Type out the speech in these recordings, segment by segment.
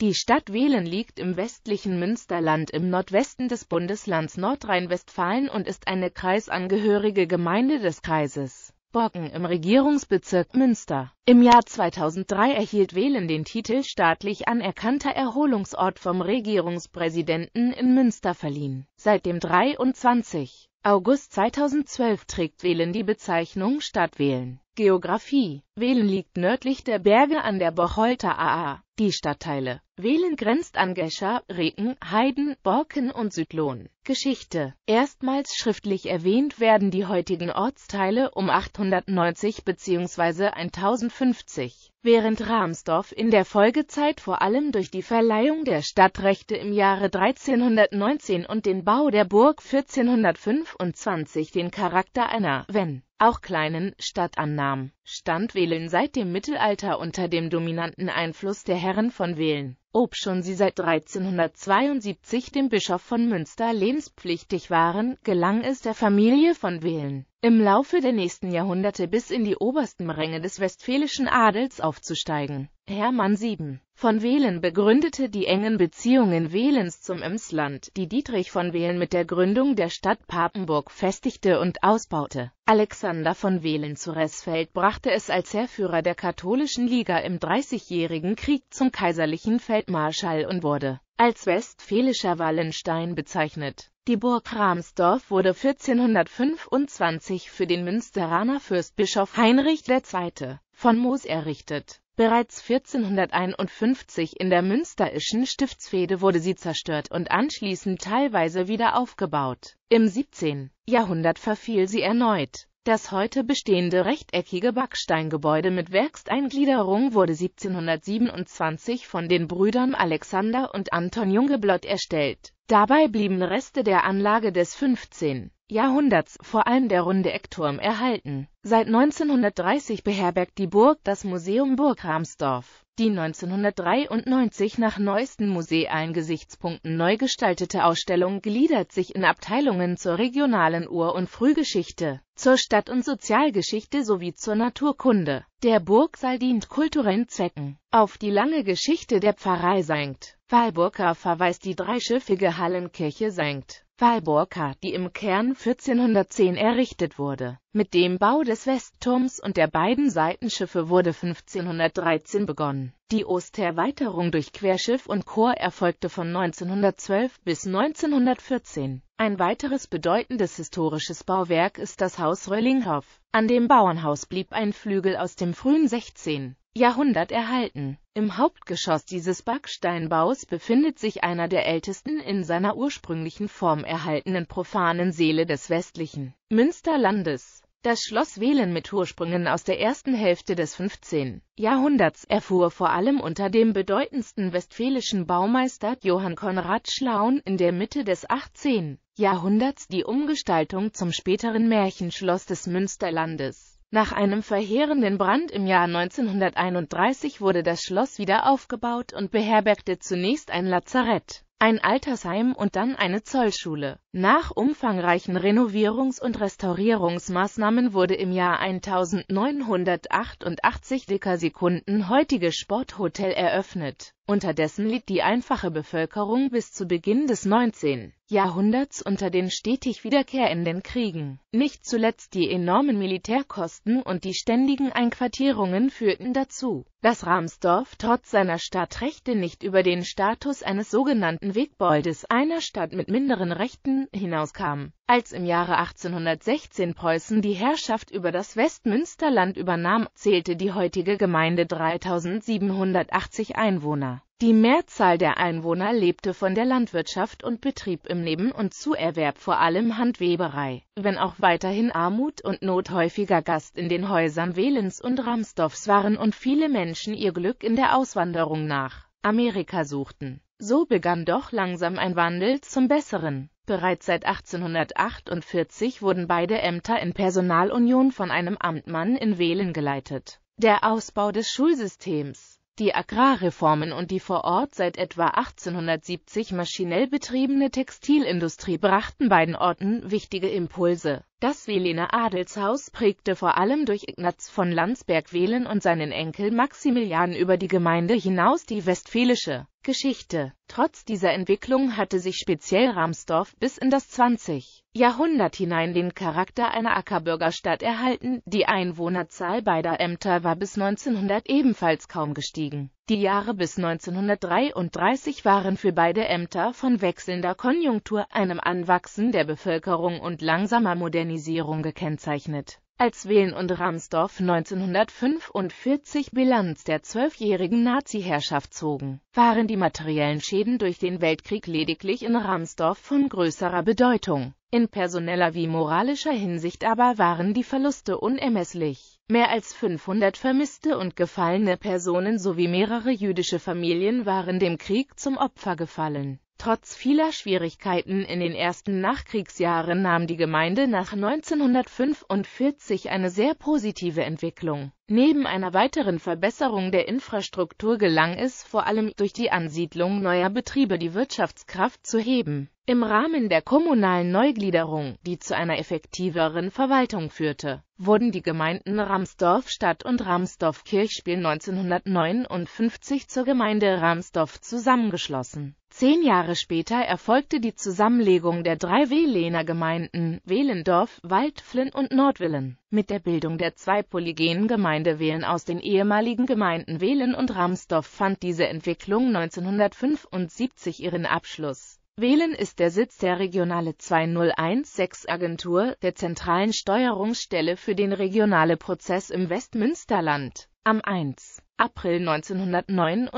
Die Stadt Wehlen liegt im westlichen Münsterland im Nordwesten des Bundeslands Nordrhein-Westfalen und ist eine kreisangehörige Gemeinde des Kreises. Borken im Regierungsbezirk Münster. Im Jahr 2003 erhielt Wehlen den Titel staatlich anerkannter Erholungsort vom Regierungspräsidenten in Münster verliehen. Seit dem 23. August 2012 trägt Wehlen die Bezeichnung Stadt Wehlen. Geografie Wehlen liegt nördlich der Berge an der Bocholter Aa. Die Stadtteile Wehlen grenzt an Gescher, Reken, Heiden, Borken und Südlohn. Geschichte Erstmals schriftlich erwähnt werden die heutigen Ortsteile um 890 bzw. 1050, während Ramsdorf in der Folgezeit vor allem durch die Verleihung der Stadtrechte im Jahre 1319 und den Bau der Burg 1425 den Charakter einer, wenn auch kleinen, Stadt annahm, stand Welen seit dem Mittelalter unter dem dominanten Einfluss der Herren von Welen, ob schon sie seit 1372 dem Bischof von Münster lehnspflichtig waren, gelang es der Familie von Welen, im Laufe der nächsten Jahrhunderte bis in die obersten Ränge des westfälischen Adels aufzusteigen. Hermann VII von Wählen begründete die engen Beziehungen Wählens zum Emsland, die Dietrich von Wählen mit der Gründung der Stadt Papenburg festigte und ausbaute. Alexander von Wählen zu Ressfeld brachte es als Herrführer der katholischen Liga im Dreißigjährigen Krieg zum kaiserlichen Feldmarschall und wurde als westfälischer Wallenstein bezeichnet. Die Burg Ramsdorf wurde 1425 für den Münsteraner Fürstbischof Heinrich II. von Moos errichtet Bereits 1451 in der münsterischen Stiftsfehde wurde sie zerstört und anschließend teilweise wieder aufgebaut. Im 17. Jahrhundert verfiel sie erneut das heute bestehende rechteckige Backsteingebäude mit Werksteingliederung wurde 1727 von den Brüdern Alexander und Anton Jungeblott erstellt. Dabei blieben Reste der Anlage des 15. Jahrhunderts, vor allem der runde Eckturm, erhalten. Seit 1930 beherbergt die Burg das Museum Burg Ramsdorf. Die 1993 nach neuesten Museeingesichtspunkten neu gestaltete Ausstellung gliedert sich in Abteilungen zur regionalen Ur- und Frühgeschichte, zur Stadt- und Sozialgeschichte sowie zur Naturkunde. Der Burgsaal dient kulturellen Zwecken. Auf die lange Geschichte der Pfarrei St. Walburga verweist die dreischiffige Hallenkirche St. Walburka, die im Kern 1410 errichtet wurde. Mit dem Bau des Westturms und der beiden Seitenschiffe wurde 1513 begonnen. Die Osterweiterung durch Querschiff und Chor erfolgte von 1912 bis 1914. Ein weiteres bedeutendes historisches Bauwerk ist das Haus Röllinghoff. An dem Bauernhaus blieb ein Flügel aus dem frühen 16. Jahrhundert erhalten im Hauptgeschoss dieses Backsteinbaus befindet sich einer der ältesten in seiner ursprünglichen Form erhaltenen profanen Seele des westlichen Münsterlandes. Das Schloss Wehlen mit Ursprüngen aus der ersten Hälfte des 15. Jahrhunderts erfuhr vor allem unter dem bedeutendsten westfälischen Baumeister Johann Konrad Schlaun in der Mitte des 18. Jahrhunderts die Umgestaltung zum späteren Märchenschloss des Münsterlandes nach einem verheerenden Brand im Jahr 1931 wurde das Schloss wieder aufgebaut und beherbergte zunächst ein Lazarett, ein Altersheim und dann eine Zollschule. Nach umfangreichen Renovierungs- und Restaurierungsmaßnahmen wurde im Jahr 1988 Dicker Sekunden heutige Sporthotel eröffnet Unterdessen litt die einfache Bevölkerung bis zu Beginn des 19. Jahrhunderts unter den stetig wiederkehrenden Kriegen. Nicht zuletzt die enormen Militärkosten und die ständigen Einquartierungen führten dazu, dass Ramsdorf trotz seiner Stadtrechte nicht über den Status eines sogenannten Wegboldes einer Stadt mit minderen Rechten hinauskam. Als im Jahre 1816 Preußen die Herrschaft über das Westmünsterland übernahm, zählte die heutige Gemeinde 3780 Einwohner. Die Mehrzahl der Einwohner lebte von der Landwirtschaft und betrieb im Neben- und Zuerwerb vor allem Handweberei, wenn auch weiterhin Armut und Not häufiger Gast in den Häusern Wählens und Ramsdorfs waren und viele Menschen ihr Glück in der Auswanderung nach Amerika suchten. So begann doch langsam ein Wandel zum Besseren. Bereits seit 1848 wurden beide Ämter in Personalunion von einem Amtmann in Wählen geleitet. Der Ausbau des Schulsystems die Agrarreformen und die vor Ort seit etwa 1870 maschinell betriebene Textilindustrie brachten beiden Orten wichtige Impulse. Das Welener Adelshaus prägte vor allem durch Ignaz von Landsberg-Velen und seinen Enkel Maximilian über die Gemeinde hinaus die westfälische Geschichte. Trotz dieser Entwicklung hatte sich speziell Ramsdorf bis in das 20. Jahrhundert hinein den Charakter einer Ackerbürgerstadt erhalten, die Einwohnerzahl beider Ämter war bis 1900 ebenfalls kaum gestiegen. Die Jahre bis 1933 waren für beide Ämter von wechselnder Konjunktur, einem Anwachsen der Bevölkerung und langsamer Modernisierung gekennzeichnet. Als Wehlen und Ramsdorff 1945 Bilanz der zwölfjährigen Nazi-Herrschaft zogen, waren die materiellen Schäden durch den Weltkrieg lediglich in Ramsdorff von größerer Bedeutung. In personeller wie moralischer Hinsicht aber waren die Verluste unermesslich. Mehr als 500 vermisste und gefallene Personen sowie mehrere jüdische Familien waren dem Krieg zum Opfer gefallen. Trotz vieler Schwierigkeiten in den ersten Nachkriegsjahren nahm die Gemeinde nach 1945 eine sehr positive Entwicklung. Neben einer weiteren Verbesserung der Infrastruktur gelang es vor allem durch die Ansiedlung neuer Betriebe die Wirtschaftskraft zu heben. Im Rahmen der kommunalen Neugliederung, die zu einer effektiveren Verwaltung führte, wurden die Gemeinden Ramsdorf-Stadt und Ramsdorf-Kirchspiel 1959 zur Gemeinde Ramsdorf zusammengeschlossen Zehn Jahre später erfolgte die Zusammenlegung der drei Wehlener Gemeinden Wehlendorf, Waldflinn und Nordwillen mit der Bildung der zwei polygenen Gemeinde aus den ehemaligen Gemeinden Wehlen und Ramsdorf fand diese Entwicklung 1975 ihren Abschluss. Wählen ist der Sitz der Regionale 2016-Agentur, der zentralen Steuerungsstelle für den regionale Prozess im Westmünsterland. Am 1. April 1959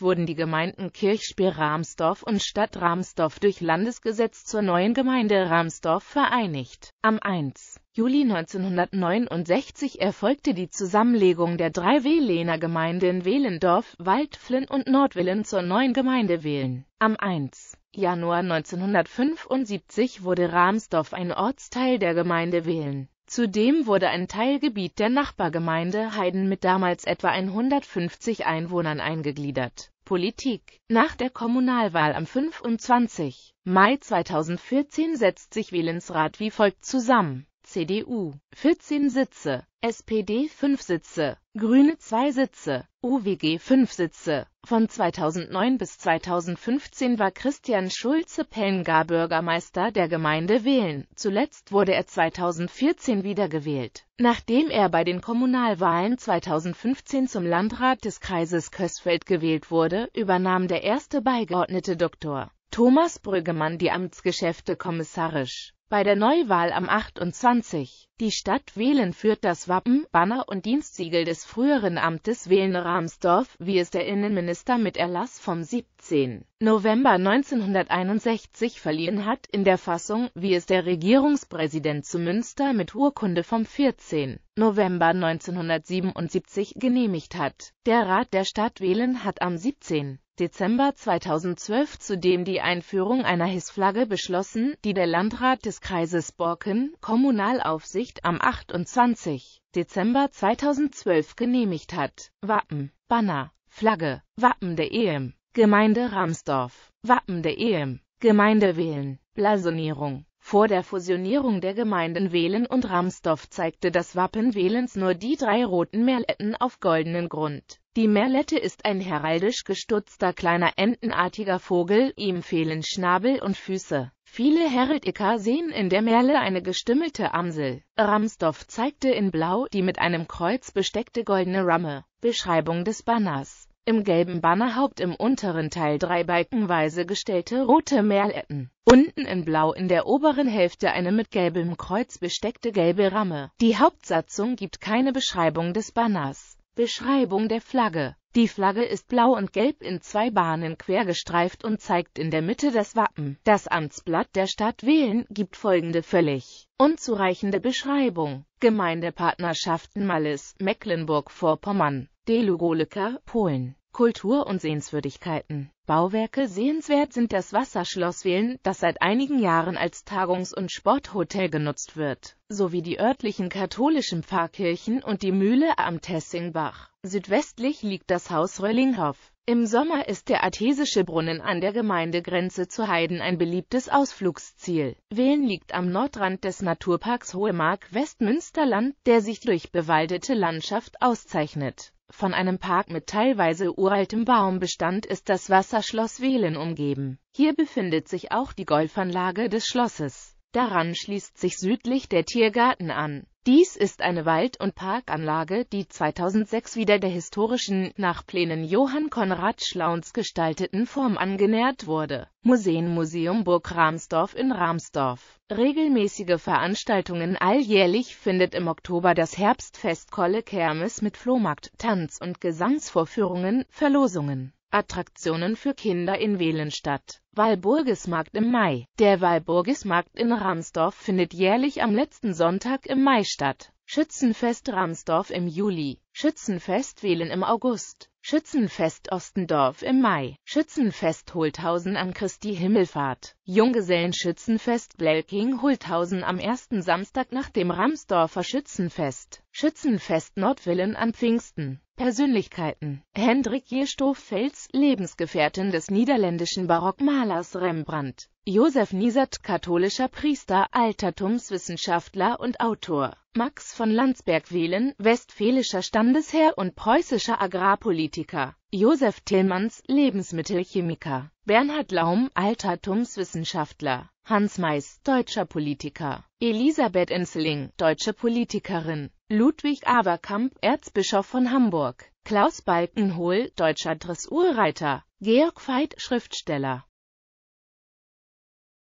wurden die Gemeinden kirchspiel Ramsdorf und Stadt Ramsdorf durch Landesgesetz zur neuen Gemeinde Ramsdorf vereinigt. Am 1. Juli 1969 erfolgte die Zusammenlegung der drei Wehlener Gemeinden Wehlendorf, Waldflin und Nordwillen zur neuen Gemeinde Wehlen. Am 1. Januar 1975 wurde Ramsdorf ein Ortsteil der Gemeinde Wehlen. Zudem wurde ein Teilgebiet der Nachbargemeinde Heiden mit damals etwa 150 Einwohnern eingegliedert. Politik Nach der Kommunalwahl am 25. Mai 2014 setzt sich Wählensrat wie folgt zusammen CDU 14 Sitze, SPD 5 Sitze, Grüne 2 Sitze, UWG 5 Sitze. Von 2009 bis 2015 war Christian Schulze Pellengar Bürgermeister der Gemeinde Wählen. Zuletzt wurde er 2014 wiedergewählt, nachdem er bei den Kommunalwahlen 2015 zum Landrat des Kreises Kößfeld gewählt wurde, übernahm der erste Beigeordnete Dr. Thomas Brüggemann die Amtsgeschäfte kommissarisch. Bei der Neuwahl am 28. Die Stadt Wählen führt das Wappen, Banner und Dienstsiegel des früheren Amtes Wählen Ramsdorf, wie es der Innenminister mit Erlass vom 7. 18. November 1961 verliehen hat, in der Fassung, wie es der Regierungspräsident zu Münster mit Urkunde vom 14. November 1977 genehmigt hat. Der Rat der Stadt Wählen hat am 17. Dezember 2012 zudem die Einführung einer Hissflagge beschlossen, die der Landrat des Kreises Borken, Kommunalaufsicht, am 28. Dezember 2012 genehmigt hat. Wappen, Banner, Flagge, Wappen der EM Gemeinde Ramsdorf, Wappen der EM, Gemeinde wählen, Blasonierung. Vor der Fusionierung der Gemeinden Wählen und Ramsdorf zeigte das Wappen Wählens nur die drei roten Merletten auf goldenem Grund. Die Merlette ist ein heraldisch gestutzter kleiner entenartiger Vogel, ihm fehlen Schnabel und Füße. Viele Heraldiker sehen in der Merle eine gestümmelte Amsel. Ramsdorf zeigte in Blau die mit einem Kreuz besteckte goldene Ramme. Beschreibung des Banners im gelben Bannerhaupt im unteren Teil drei balkenweise gestellte rote Merletten, unten in blau in der oberen Hälfte eine mit gelbem Kreuz besteckte gelbe Ramme. Die Hauptsatzung gibt keine Beschreibung des Banners. Beschreibung der Flagge Die Flagge ist blau und gelb in zwei Bahnen quergestreift und zeigt in der Mitte das Wappen. Das Amtsblatt der Stadt Wählen gibt folgende völlig unzureichende Beschreibung. Gemeindepartnerschaften Malles, Mecklenburg-Vorpommern Delugoleka, Polen. Kultur und Sehenswürdigkeiten. Bauwerke sehenswert sind das Wasserschloss Wehlen, das seit einigen Jahren als Tagungs- und Sporthotel genutzt wird, sowie die örtlichen katholischen Pfarrkirchen und die Mühle am Tessingbach. Südwestlich liegt das Haus Röllinghoff. Im Sommer ist der Athesische Brunnen an der Gemeindegrenze zu Heiden ein beliebtes Ausflugsziel. Wehlen liegt am Nordrand des Naturparks Hohe Mark Westmünsterland, der sich durch bewaldete Landschaft auszeichnet. Von einem Park mit teilweise uraltem Baumbestand ist das Wasserschloss Wehlen umgeben. Hier befindet sich auch die Golfanlage des Schlosses. Daran schließt sich südlich der Tiergarten an. Dies ist eine Wald- und Parkanlage, die 2006 wieder der historischen, nach Plänen Johann Konrad Schlauns gestalteten Form angenähert wurde. Museen Museum Burg Ramsdorf in Ramsdorf. Regelmäßige Veranstaltungen alljährlich findet im Oktober das Herbstfest Kolle Kermes mit Flohmarkt, Tanz- und Gesangsvorführungen, Verlosungen Attraktionen für Kinder in Welenstadt. Walburgismarkt im Mai Der Walburgismarkt in Ramsdorf findet jährlich am letzten Sonntag im Mai statt. Schützenfest Ramsdorf im Juli, Schützenfest wählen im August. Schützenfest Ostendorf im Mai, Schützenfest Holthausen an Christi Himmelfahrt, Junggesellenschützenfest Blelking-Holthausen am ersten Samstag nach dem Ramsdorfer Schützenfest, Schützenfest Nordwillen an Pfingsten. Persönlichkeiten Hendrik Jelstow-Fels, Lebensgefährtin des niederländischen Barockmalers Rembrandt Josef Niesert, katholischer Priester, Altertumswissenschaftler und Autor. Max von Landsberg-Velen, westfälischer Standesherr und preußischer Agrarpolitiker. Josef Tillmanns, Lebensmittelchemiker. Bernhard Laum, Altertumswissenschaftler. Hans Mais, deutscher Politiker. Elisabeth Enzeling, deutsche Politikerin. Ludwig Aberkamp, Erzbischof von Hamburg. Klaus Balkenhol, deutscher Dressurreiter. Georg Veit, Schriftsteller.